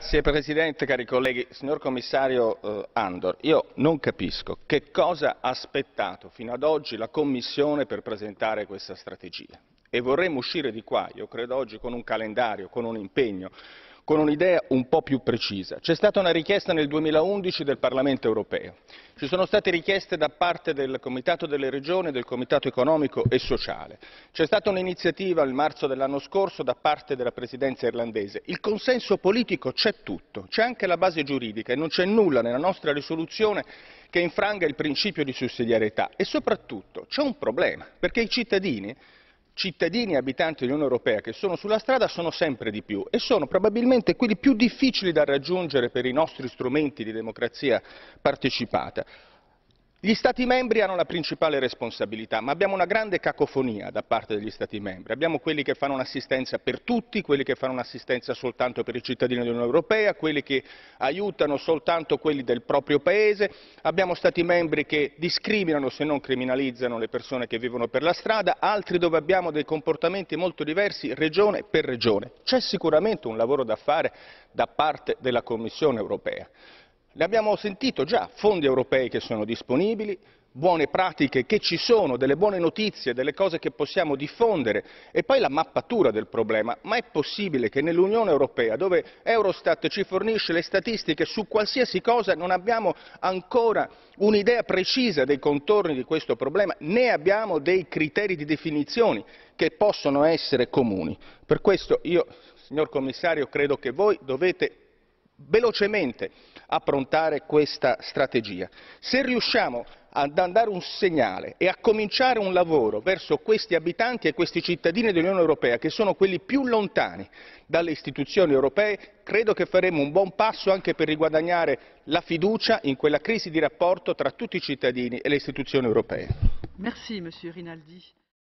Signor Presidente, cari colleghi, signor Commissario eh, Andor, io non capisco che cosa ha aspettato fino ad oggi la Commissione per presentare questa strategia e vorremmo uscire di qua, io credo oggi, con un calendario, con un impegno, con un'idea un po' più precisa. C'è stata una richiesta nel 2011 del Parlamento europeo, ci sono state richieste da parte del Comitato delle Regioni, del Comitato economico e sociale, c'è stata un'iniziativa nel marzo dell'anno scorso da parte della Presidenza irlandese. Il consenso politico c'è tutto, c'è anche la base giuridica e non c'è nulla nella nostra risoluzione che infranga il principio di sussidiarietà e soprattutto c'è un problema, perché i cittadini cittadini e abitanti dell'Unione Europea che sono sulla strada sono sempre di più e sono probabilmente quelli più difficili da raggiungere per i nostri strumenti di democrazia partecipata. Gli Stati membri hanno la principale responsabilità, ma abbiamo una grande cacofonia da parte degli Stati membri. Abbiamo quelli che fanno un'assistenza per tutti, quelli che fanno un'assistenza soltanto per i cittadini dell'Unione Europea, quelli che aiutano soltanto quelli del proprio Paese. Abbiamo Stati membri che discriminano, se non criminalizzano, le persone che vivono per la strada, altri dove abbiamo dei comportamenti molto diversi regione per regione. C'è sicuramente un lavoro da fare da parte della Commissione Europea. L'abbiamo abbiamo sentito già, fondi europei che sono disponibili, buone pratiche che ci sono, delle buone notizie, delle cose che possiamo diffondere e poi la mappatura del problema. Ma è possibile che nell'Unione Europea, dove Eurostat ci fornisce le statistiche su qualsiasi cosa, non abbiamo ancora un'idea precisa dei contorni di questo problema, né abbiamo dei criteri di definizione che possono essere comuni. Per questo io, signor Commissario, credo che voi dovete velocemente approntare questa strategia. Se riusciamo ad andare un segnale e a cominciare un lavoro verso questi abitanti e questi cittadini dell'Unione Europea, che sono quelli più lontani dalle istituzioni europee, credo che faremo un buon passo anche per riguadagnare la fiducia in quella crisi di rapporto tra tutti i cittadini e le istituzioni europee. Merci,